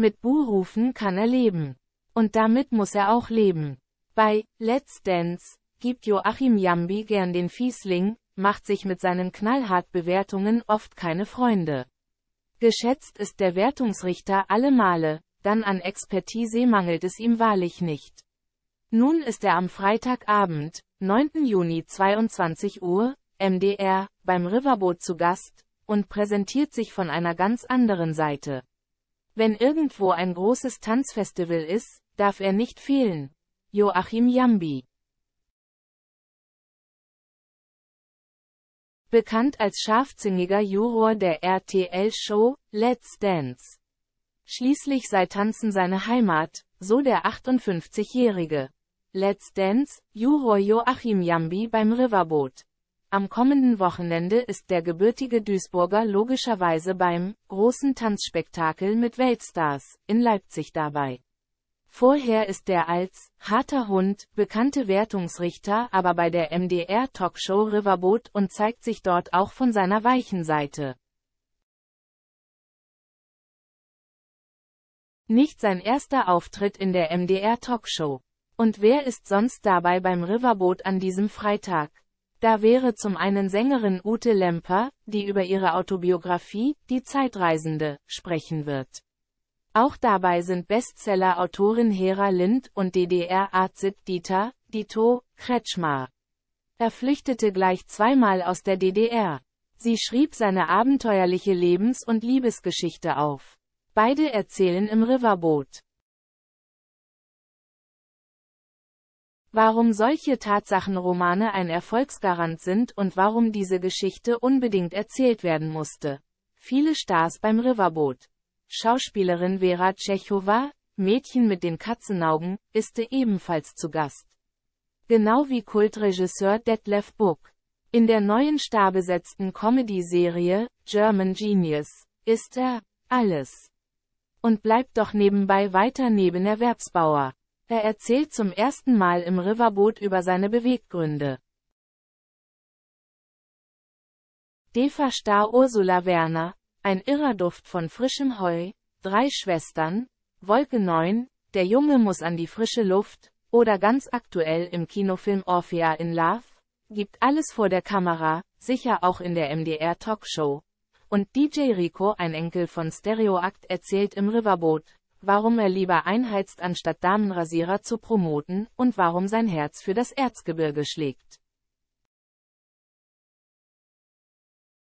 Mit Buhrufen kann er leben. Und damit muss er auch leben. Bei Let's Dance gibt Joachim Jambi gern den Fiesling, macht sich mit seinen knallhart Bewertungen oft keine Freunde. Geschätzt ist der Wertungsrichter alle Male, dann an Expertise mangelt es ihm wahrlich nicht. Nun ist er am Freitagabend, 9. Juni 22 Uhr, MDR, beim Riverboot zu Gast, und präsentiert sich von einer ganz anderen Seite. Wenn irgendwo ein großes Tanzfestival ist, darf er nicht fehlen. Joachim Jambi Bekannt als scharfzinniger Juror der RTL-Show Let's Dance. Schließlich sei Tanzen seine Heimat, so der 58-Jährige. Let's Dance, Juror Joachim Jambi beim Riverboat. Am kommenden Wochenende ist der gebürtige Duisburger logischerweise beim großen Tanzspektakel mit Weltstars in Leipzig dabei. Vorher ist er als harter Hund bekannte Wertungsrichter aber bei der MDR-Talkshow Riverboat und zeigt sich dort auch von seiner weichen Seite. Nicht sein erster Auftritt in der MDR-Talkshow. Und wer ist sonst dabei beim Riverboat an diesem Freitag? Da wäre zum einen Sängerin Ute Lemper, die über ihre Autobiografie, Die Zeitreisende, sprechen wird. Auch dabei sind Bestseller-Autorin Hera Lind und DDR-Arzt Dieter, Dito, Kretschmar. Er flüchtete gleich zweimal aus der DDR. Sie schrieb seine abenteuerliche Lebens- und Liebesgeschichte auf. Beide erzählen im Riverboot. Warum solche Tatsachenromane ein Erfolgsgarant sind und warum diese Geschichte unbedingt erzählt werden musste. Viele Stars beim Riverboot. Schauspielerin Vera Tschechowa, Mädchen mit den Katzenaugen, ist ebenfalls zu Gast. Genau wie Kultregisseur Detlef Buck. In der neuen starbesetzten Comedy-Serie, German Genius, ist er alles. Und bleibt doch nebenbei weiter Nebenerwerbsbauer. Er erzählt zum ersten Mal im Riverboot über seine Beweggründe. Defa Star Ursula Werner, ein irrer Duft von frischem Heu, drei Schwestern, Wolke 9, der Junge muss an die frische Luft, oder ganz aktuell im Kinofilm Orphea in Love, gibt alles vor der Kamera, sicher auch in der MDR Talkshow. Und DJ Rico, ein Enkel von Stereoakt, erzählt im Riverboot, warum er lieber einheizt anstatt Damenrasierer zu promoten und warum sein Herz für das Erzgebirge schlägt.